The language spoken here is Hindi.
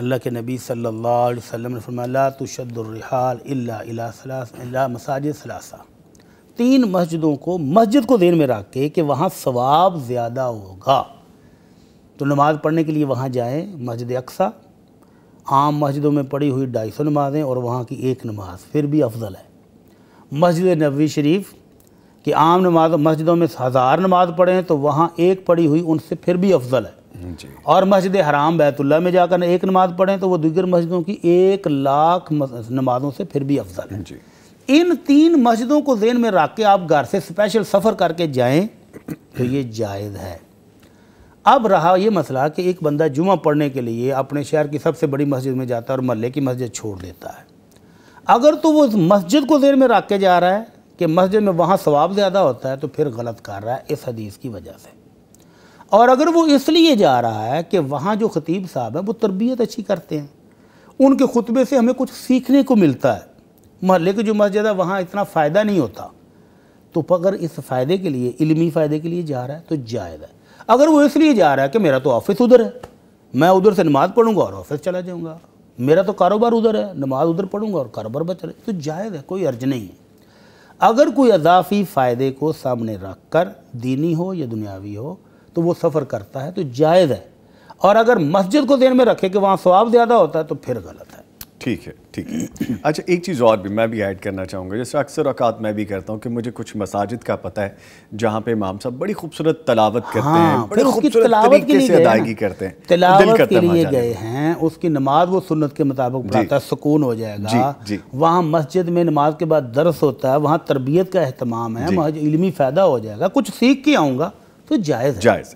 अल्लाह के नबी सल्लल्लाहु अलैहि वसल्लम ने फरमाया तुशदुरहाल अला मसाजिद सलासा तीन मस्जिदों को मस्जिद को देन में रख के कि वहाँ सवाब ज़्यादा होगा तो नमाज़ पढ़ने के लिए वहाँ जाएँ मस्जिद अक्सा आम मस्जिदों में पड़ी हुई ढाई सौ नमाज़ें और वहाँ की एक नमाज फिर भी अफजल है मस्जिद नबी शरीफ कि आम नमाज मस्जिदों में हज़ार नमाज पढ़ें तो वहाँ एक पड़ी हुई उनसे फिर भी अफजल है और मस्जिद हराम बैतुल्ला में जाकर एक नमाज पढ़ें तो वो दीगर मस्जिदों की एक लाख नमाजों से फिर भी अफजल है इन तीन मस्जिदों को जेन में रख के आप घर से स्पेशल सफ़र करके जाएं तो ये जायज़ है अब रहा ये मसला कि एक बंदा जुमा पढ़ने के लिए अपने शहर की सबसे बड़ी मस्जिद में जाता है और महल्ले की मस्जिद छोड़ देता है अगर तो वो मस्जिद को जेन में रख के जा रहा है कि मस्जिद में वहाँ सवाब ज़्यादा होता है तो फिर गलत कर रहा है इस हदीस की वजह से और अगर वो इसलिए जा रहा है कि वहाँ जो खतीब साहब है वो तरबियत अच्छी करते हैं उनके खुतबे से हमें कुछ सीखने को मिलता है महल्ले की जो मस्जिद है वहाँ इतना फ़ायदा नहीं होता तो अगर इस फ़ायदे के लिए इलमी फ़ायदे के लिए जा रहा है तो जायज़ है अगर वो इसलिए जा रहा है कि मेरा तो ऑफ़िस उधर है मैं उधर से नमाज़ पढ़ूंगा और ऑफ़िस चला जाऊँगा मेरा तो कारोबार उधर है नमाज उधर पढ़ूंगा और कारोबार पर चले तो जायज़ है कोई अर्ज नहीं है अगर कोई अजाफी फ़ायदे को सामने रख कर दीनी हो या दुनियावी हो तो वो सफ़र करता है तो जायज़ है और अगर मस्जिद को देन में रखे कि वहाँ स्वाब ज़्यादा होता है तो फिर गलत है ठीक है ठीक है अच्छा एक चीज़ और भी मैं भी ऐड करना चाहूँगा जैसे अक्सर अकात मैं भी करता हूँ कि मुझे कुछ मसाजिद का पता है जहाँ पे इमाम साहब बड़ी खूबसूरत तलावत करते हाँ, हैं उसकी तलावत के लिए अदायगी करते हैं तलावत के लिए गए हैं उसकी नमाज वो सुन्नत के मुताबिक पढ़ाता है सुकून हो जाएगा वहाँ मस्जिद में नमाज के बाद दर्स होता है वहाँ तरबियत का अहतमाम है वहाँ इलमी फ़ायदा हो जाएगा कुछ सीख के आऊँगा तो जायज़ जायज़